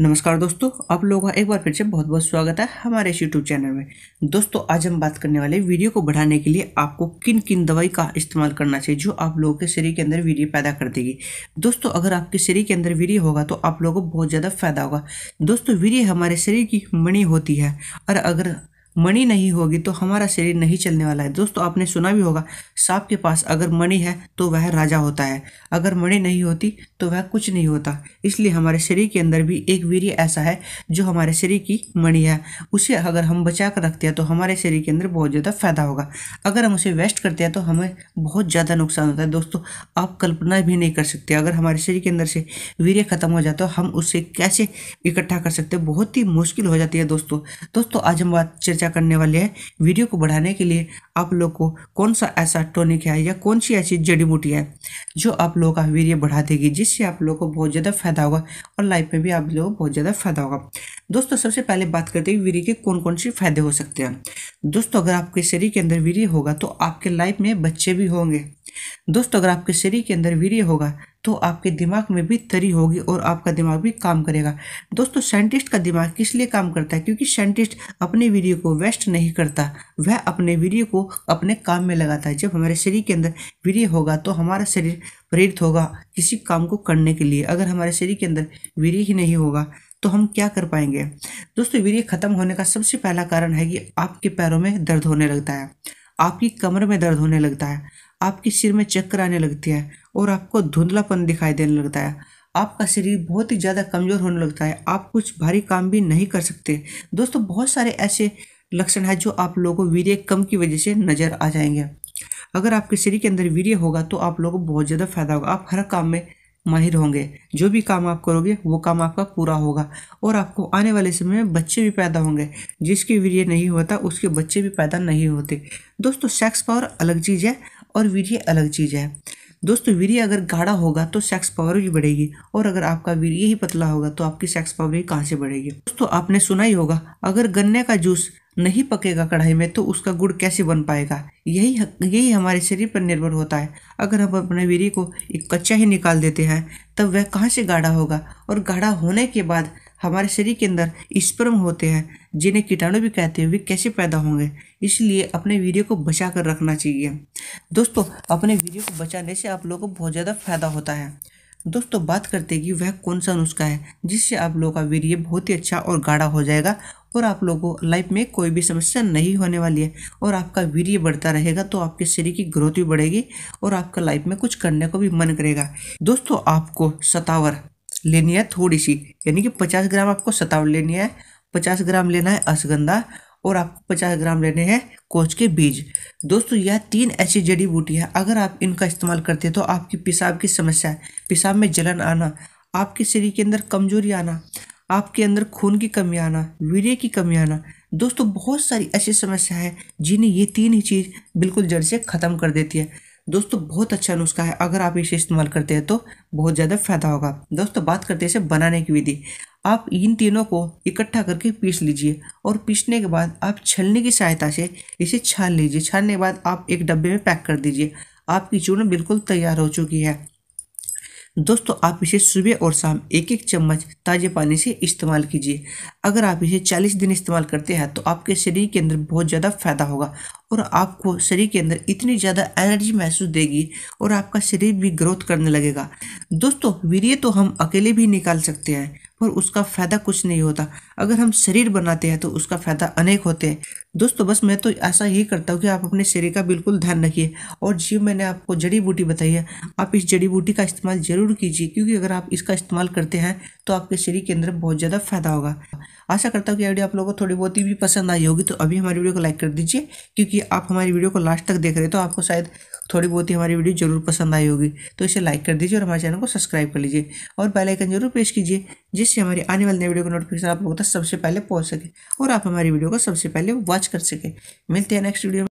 नमस्कार दोस्तों आप लोगों का एक बार फिर से बहुत बहुत स्वागत है हमारे इस यूट्यूब चैनल में दोस्तों आज हम बात करने वाले वीडियो को बढ़ाने के लिए आपको किन किन दवाई का इस्तेमाल करना चाहिए जो आप लोगों के शरीर के अंदर वीर्य पैदा कर देगी दोस्तों अगर आपके शरीर के अंदर वीर्य होगा तो आप लोगों को बहुत ज़्यादा फायदा होगा दोस्तों वीर्य हमारे शरीर की मणि होती है और अगर मनी नहीं होगी तो हमारा शरीर नहीं चलने वाला है दोस्तों आपने सुना भी होगा सांप के पास अगर मणि है तो वह राजा होता है अगर मणि नहीं होती तो वह कुछ नहीं होता इसलिए हमारे शरीर के अंदर भी एक वीर्य ऐसा है जो हमारे शरीर की मणि है उसे अगर हम बचा कर रखते हैं तो हमारे शरीर के अंदर बहुत ज़्यादा फायदा होगा अगर हम उसे वेस्ट करते हैं तो हमें बहुत ज़्यादा नुकसान होता है दोस्तों आप कल्पना भी नहीं कर सकते अगर हमारे शरीर के अंदर से वीर्य खत्म हो जाता है तो हम उसे कैसे इकट्ठा कर सकते हैं बहुत ही मुश्किल हो जाती है दोस्तों दोस्तों आज हम बात चर्चा चर्चा करने वाले हैं वीडियो को बढ़ाने के लिए आप लोग को कौन सा ऐसा टॉनिक है या कौन सी ऐसी जड़ी बूटी है जो आप लोगों का वीर्य बढ़ा देगी जिससे आप लोगों को बहुत ज़्यादा फायदा होगा और लाइफ में भी आप लोगों को बहुत ज़्यादा फायदा होगा दोस्तों सबसे पहले बात करते हैं वीरी के कौन कौन से फायदे हो सकते हैं दोस्तों अगर आपके शरीर के अंदर वीरी होगा तो आपके लाइफ में बच्चे भी होंगे दोस्तों अगर आपके शरीर के अंदर वीरी होगा तो आपके दिमाग में भी तरी होगी और आपका दिमाग भी काम करेगा दोस्तों साइंटिस्ट का दिमाग किस लिए काम करता है क्योंकि साइंटिस्ट अपने वीडियो को वेस्ट नहीं करता वह अपने वीडियो को अपने काम में लगाता है जब हमारे शरीर के अंदर वीडियो होगा तो हमारा शरीर प्रेरित होगा किसी काम को करने के लिए अगर हमारे शरीर के अंदर वीर्य ही नहीं होगा तो हम क्या कर पाएंगे दोस्तों वीर्य खत्म होने का सबसे पहला कारण है कि आपके पैरों में दर्द होने लगता है आपकी कमर में दर्द होने लगता है आपके सिर में चक्कर आने लगती है और आपको धुंधलापन दिखाई देने लगता है आपका शरीर बहुत ही ज़्यादा कमज़ोर होने लगता है आप कुछ भारी काम भी नहीं कर सकते दोस्तों बहुत सारे ऐसे लक्षण हैं जो आप लोगों को वीर्य कम की वजह से नज़र आ जाएंगे अगर आपके शरीर के अंदर वीर्य होगा तो आप लोगों को बहुत ज़्यादा फायदा होगा आप हर काम में माहिर होंगे जो भी काम आप करोगे वो काम आपका पूरा होगा और आपको आने वाले समय में बच्चे भी पैदा होंगे जिसके वीर्य नहीं होता उसके बच्चे भी पैदा नहीं होते दोस्तों सेक्स पावर अलग चीज़ है और वीर्य अलग चीज़ है दोस्तों वीर्य अगर गाढ़ा होगा तो सेक्स पावर भी बढ़ेगी और अगर आपका वीर्य ही पतला होगा तो आपकी सेक्स पावर भी कहाँ से बढ़ेगी दोस्तों आपने सुना ही होगा अगर गन्ने का जूस नहीं पकेगा कढ़ाई में तो उसका गुड़ कैसे बन पाएगा यही यही हमारे शरीर पर निर्भर होता है अगर हम अपने वीरी को एक कच्चा ही निकाल देते हैं तब वह कहाँ से गाढ़ा होगा और गाढ़ा होने के बाद हमारे शरीर के अंदर स्पर्म होते हैं जिन्हें कीटाणु भी कहते हैं वे कैसे पैदा होंगे इसलिए अपने वीडियो को बचा कर रखना चाहिए दोस्तों अपने वीडियो को बचाने से आप लोगों को बहुत ज़्यादा फायदा होता है दोस्तों बात करते हैं कि वह कौन सा नुस्खा है जिससे आप लोगों का वीर्य बहुत ही अच्छा और गाढ़ा हो जाएगा और आप लोगों को लाइफ में कोई भी समस्या नहीं होने वाली है और आपका वीर्य बढ़ता रहेगा तो आपके शरीर की ग्रोथ भी बढ़ेगी और आपका लाइफ में कुछ करने को भी मन करेगा दोस्तों आपको सतावर लेनी है थोड़ी सी यानी कि पचास ग्राम आपको सतावर लेनी है पचास ग्राम लेना है असगंधा और आपको पचास ग्राम लेने हैं कोच के बीज दोस्तों यह तीन ऐसी जड़ी बूटी है अगर आप इनका इस्तेमाल करते हैं तो आपकी पेशाब की समस्या पेशाब में जलन आना आपके शरीर के अंदर कमजोरी आना आपके अंदर खून की कमी आना वीर्य की कमी आना दोस्तों बहुत सारी ऐसी समस्या है जिन्हें ये तीन ही चीज़ बिल्कुल जड़ से ख़त्म कर देती है दोस्तों बहुत अच्छा नुस्खा है अगर आप इसे इस्तेमाल करते हैं तो बहुत ज़्यादा फायदा होगा दोस्तों बात करते हैं इसे बनाने की विधि आप इन तीनों को इकट्ठा करके पीस लीजिए और पीसने के बाद आप छलने की सहायता से इसे छान लीजिए छानने के बाद आप एक डब्बे में पैक कर दीजिए आपकी चूर्ण बिल्कुल तैयार हो चुकी है दोस्तों आप इसे सुबह और शाम एक एक चम्मच ताजे पानी से इस्तेमाल कीजिए अगर आप इसे 40 दिन इस्तेमाल करते हैं तो आपके शरीर के अंदर बहुत ज़्यादा फायदा होगा और आपको शरीर के अंदर इतनी ज़्यादा एनर्जी महसूस देगी और आपका शरीर भी ग्रोथ करने लगेगा दोस्तों वीरिय तो हम अकेले भी निकाल सकते हैं पर उसका फ़ायदा कुछ नहीं होता अगर हम शरीर बनाते हैं तो उसका फ़ायदा अनेक होते हैं दोस्तों बस मैं तो ऐसा ही करता हूँ कि आप अपने शरीर का बिल्कुल ध्यान रखिए और जो मैंने आपको जड़ी बूटी बताई है आप इस जड़ी बूटी का इस्तेमाल ज़रूर कीजिए क्योंकि अगर आप इसका इस्तेमाल करते हैं तो आपके शरीर के अंदर बहुत ज़्यादा फ़ायदा होगा आशा करता हूँ कि वीडियो आप लोगों को थोड़ी बहुत ही भी पसंद आई होगी तो अभी हमारी वीडियो को लाइक कर दीजिए क्योंकि आप हमारी वीडियो को लास्ट तक देख रहे हो तो आपको शायद थोड़ी बहुत ही हमारी वीडियो जरूर पसंद आई होगी तो इसे लाइक कर दीजिए और हमारे चैनल को सब्सक्राइब कर लीजिए और बेल आइकन जरूर प्रेस कीजिए जिससे हमारी आने वाली नई वीडियो का नोटिफिकेशन आप लोगों तक सबसे पहले पहुँच सके और आप हमारी वीडियो को सबसे पहले वॉच कर सके मिलते हैं नेक्स्ट वीडियो